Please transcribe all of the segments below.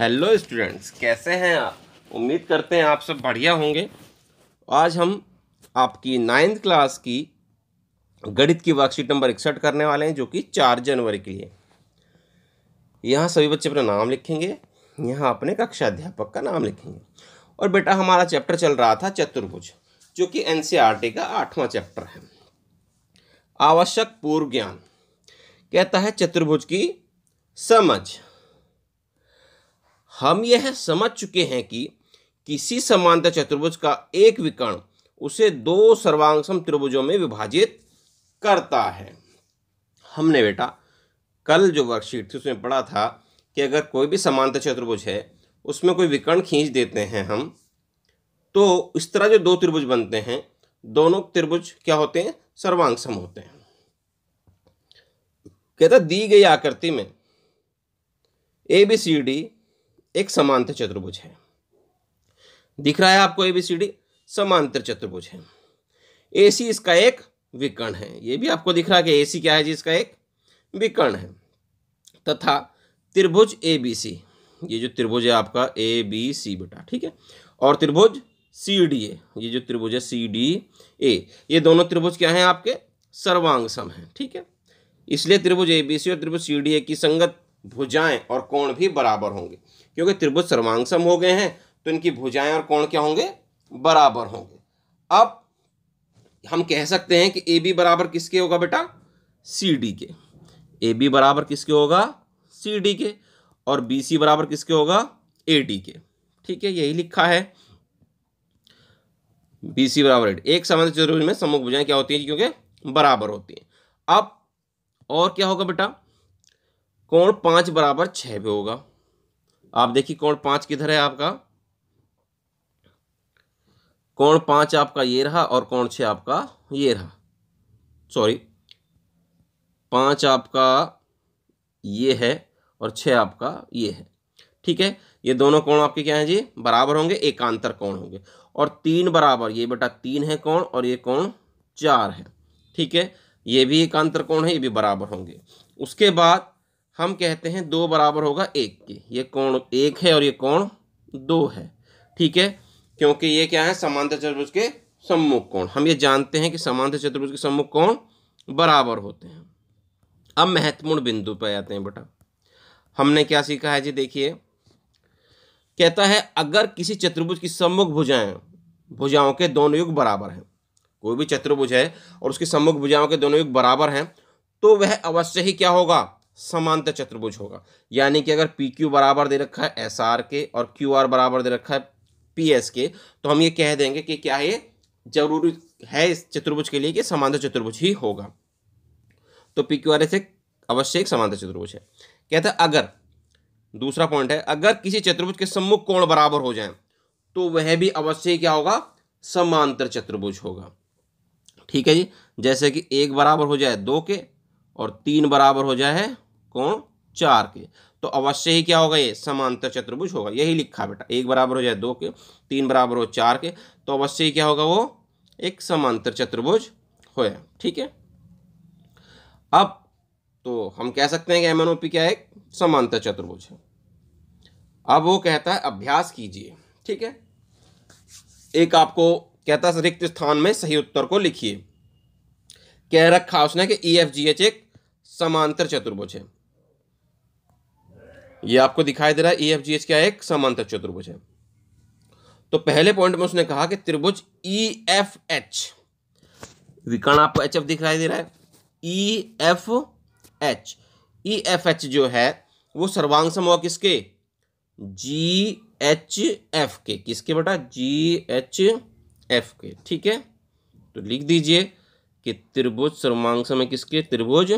hello students कैसे हैं आप उम्मीद करते हैं आप सब बढ़िया होंगे आज हम आपकी नाइन्थ क्लास की गणित की वर्कशीट नंबर इकसठ करने वाले हैं जो कि चार जनवरी के लिए यहाँ सभी बच्चे अपना नाम लिखेंगे यहाँ अपने कक्षा अध्यापक का नाम लिखेंगे और बेटा हमारा चैप्टर चल रहा था चतुर्भुज जो कि एन e का आठवां चैप्टर है आवश्यक पूर्व ज्ञान कहता है चतुर्भुज की समझ हम यह समझ चुके हैं कि किसी समांतर चतुर्भुज का एक विकर्ण उसे दो सर्वांगसम त्रिभुजों में विभाजित करता है हमने बेटा कल जो वर्कशीट थी उसमें पढ़ा था कि अगर कोई भी समांतर चतुर्भुज है उसमें कोई विकर्ण खींच देते हैं हम तो इस तरह जो दो त्रिभुज बनते हैं दोनों त्रिभुज क्या होते हैं सर्वांगसम होते हैं कहता दी गई आकृति में ए बी सी डी एक समांतर चतुर्भुज है दिख रहा है आपको ए बी सी डी समांतर चतुर्भुज है ए सी इसका एक विकर्ण है यह भी आपको दिख रहा है कि ए सी क्या है जी इसका एक विकर्ण है तथा त्रिभुज ए बी सी ये जो त्रिभुज है आपका ए बी सी बेटा ठीक है और त्रिभुज सी डी ए ये जो त्रिभुज है सी डी ए ये दोनों त्रिभुज क्या हैं आपके सर्वांग सम हैं ठीक है इसलिए त्रिभुज ए बी सी और त्रिभुज सी डी ए की संगत भुजाएं और कोण भी बराबर होंगे क्योंकि त्रिभुज सर्वांगसम हो गए हैं तो इनकी भुजाएं और कोण क्या होंगे बराबर होंगे अब हम कह सकते हैं कि ए बी बराबर किसके होगा बेटा सी डी के ए बी बराबर किसके होगा सी डी के और बी सी बराबर किसके होगा ए डी के ठीक है यही लिखा है बी सी बराबर एड एक समांतर चतुर्भुज में सम्मुख भुजाएं क्या होती हैं क्योंकि बराबर होती हैं अब और क्या होगा बेटा कोण पांच बराबर छह भी होगा आप देखिए कोण पांच किधर है आपका कोण पांच आपका ये रहा और कोण छ आपका ये रहा सॉरी पांच आपका ये है और छ आपका ये है ठीक है ये दोनों कोण आपके क्या हैं जी बराबर होंगे एकांतर कोण होंगे और तीन बराबर ये बेटा तीन है कोण और ये कोण चार है ठीक है ये भी एकांतर कोण है ये भी बराबर होंगे उसके बाद हम कहते हैं दो बराबर होगा एक के ये कोण एक है और ये कोण दो है ठीक है क्योंकि ये क्या है समांतर चतुर्भुज के सम्मुख कोण हम ये जानते हैं कि समांतर चतुर्भुज के सम्मुख कोण बराबर होते हैं अब महत्वपूर्ण बिंदु पर आते हैं बेटा हमने क्या सीखा है जी देखिए कहता है अगर किसी चतुर्भुज की सम्मुख भुजाएं भुजाओं के दोनों युग बराबर हैं कोई भी चतुर्भुज है और उसकी सम्मुख भुजाओं के दोनों युग बराबर हैं तो वह अवश्य ही क्या होगा समांतर चतुर्भुज होगा यानी कि अगर पी क्यू बराबर दे रखा है एस आर के और क्यू आर बराबर दे रखा है पी एस के तो हम ये कह देंगे कि क्या ये जरूरी है इस चतुर्भुज के लिए कि समांतर चतुर्भुज ही होगा तो पी क्यू आर एस एक अवश्य एक समांतर चतुर्भुज है कहते हैं अगर दूसरा पॉइंट है अगर किसी चतुर्भुज के सम्मुख कोण बराबर हो जाए तो वह भी अवश्य क्या होगा समांतर चतुर्भुज होगा ठीक है जी जैसे कि एक बराबर हो जाए दो के और तीन बराबर हो जाए कोण चार के तो अवश्य ही क्या होगा ये समांतर चतुर्भुज होगा यही लिखा बेटा एक बराबर हो जाए दो के तीन बराबर हो चार के तो अवश्य ही क्या होगा वो एक समांतर चतुर्भुज हो ठीक है अब तो हम कह सकते हैं कि एम एन ओ पी क्या एक समांतर चतुर्भुज है अब वो कहता है अभ्यास कीजिए ठीक है एक आपको कहता है रिक्त स्थान में सही उत्तर को लिखिए कह रखा उसने कि ई एफ जी एच एक समांतर चतुर्भुज है ये आपको दिखाई दे रहा है ई एफ जी एच क्या एक समांतर चतुर्भुज है तो पहले पॉइंट में उसने कहा कि त्रिभुज ई एफ एच विकर्ण आपको एच एफ दिखाई दे रहा है E F H E F H जो है वो सर्वांग समूह किसके जी एच एफ के किसके बेटा जी एच एफ के ठीक है तो लिख दीजिए कि त्रिभुज सर्वांग सम है किसके त्रिभुज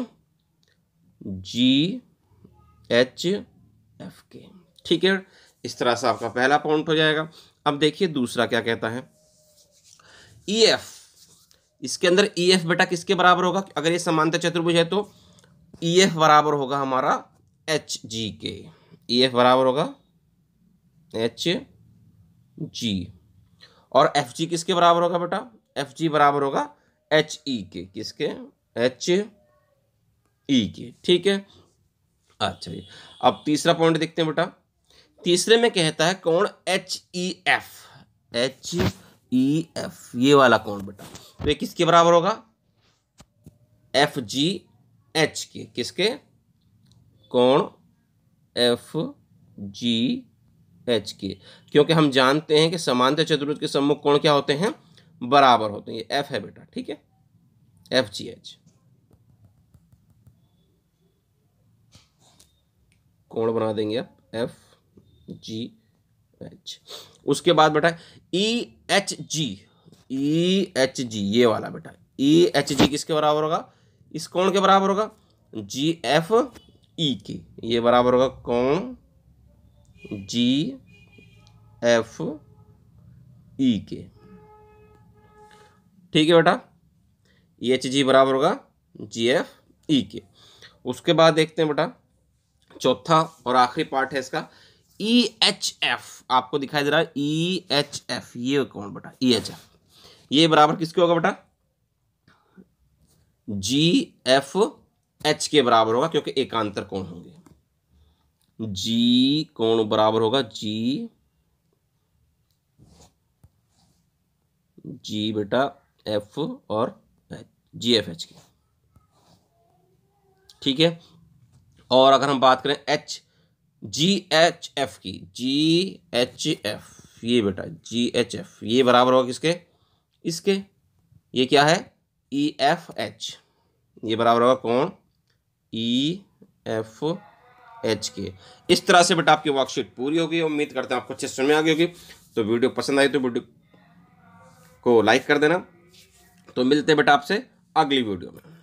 जी एच एफ के ठीक है इस तरह से आपका पहला पॉइंट हो जाएगा अब देखिए दूसरा क्या कहता है ई e एफ इसके अंदर ई e एफ बेटा किसके बराबर होगा अगर ये समांतर चतुर्भुज है तो ई e एफ बराबर होगा हमारा एच जी के ई एफ बराबर होगा एच जी और एफ जी किसके बराबर होगा बेटा एफ जी बराबर होगा एच ई के किसके एच ई के ठीक है अच्छा जी अब तीसरा पॉइंट देखते हैं बेटा तीसरे में कहता है कौन H E F H E F ये वाला कौन बेटा तो ये किसके बराबर होगा एफ जी एच के किसके कौन एफ जी एच के क्योंकि हम जानते हैं कि समांतर चतुर्भुज के सम्मुख कोण क्या होते हैं बराबर होते हैं ये एफ है बेटा ठीक है एफ जी एच कोण बना देंगे आप एफ जी एच उसके बाद बेटा E H G E H G ये वाला बेटा ई एच जी किसके बराबर होगा इस कोण के बराबर होगा जी एफ ई के ये बराबर होगा कोण जी एफ ई के ठीक है बेटा ई एच जी बराबर होगा जी एफ ई के उसके बाद देखते हैं बेटा चौथा और आखिरी पार्ट है इसका ई एच एफ आपको दिखाई दे रहा है ई एच एफ ये कौन बेटा ई e एच एफ ये बराबर किसके होगा बेटा जी एफ एच के बराबर होगा क्योंकि एकांतर कौन होंगे जी कौन बराबर होगा जी जी बेटा एफ और जी एफ एच के ठीक है और अगर हम बात करें एच जी एच एफ की जी एच एफ ये बेटा जी एच एफ ये बराबर होगा किसके इसके ये क्या है ई एफ एच ये बराबर होगा कौन ई एफ एच के इस तरह से बेटा आपकी वर्कशीट पूरी होगी उम्मीद करते हैं आपको अच्छे समय में आ गई होगी तो वीडियो पसंद आई तो वीडियो को लाइक कर देना तो मिलते हैं बेटा आपसे अगली वीडियो में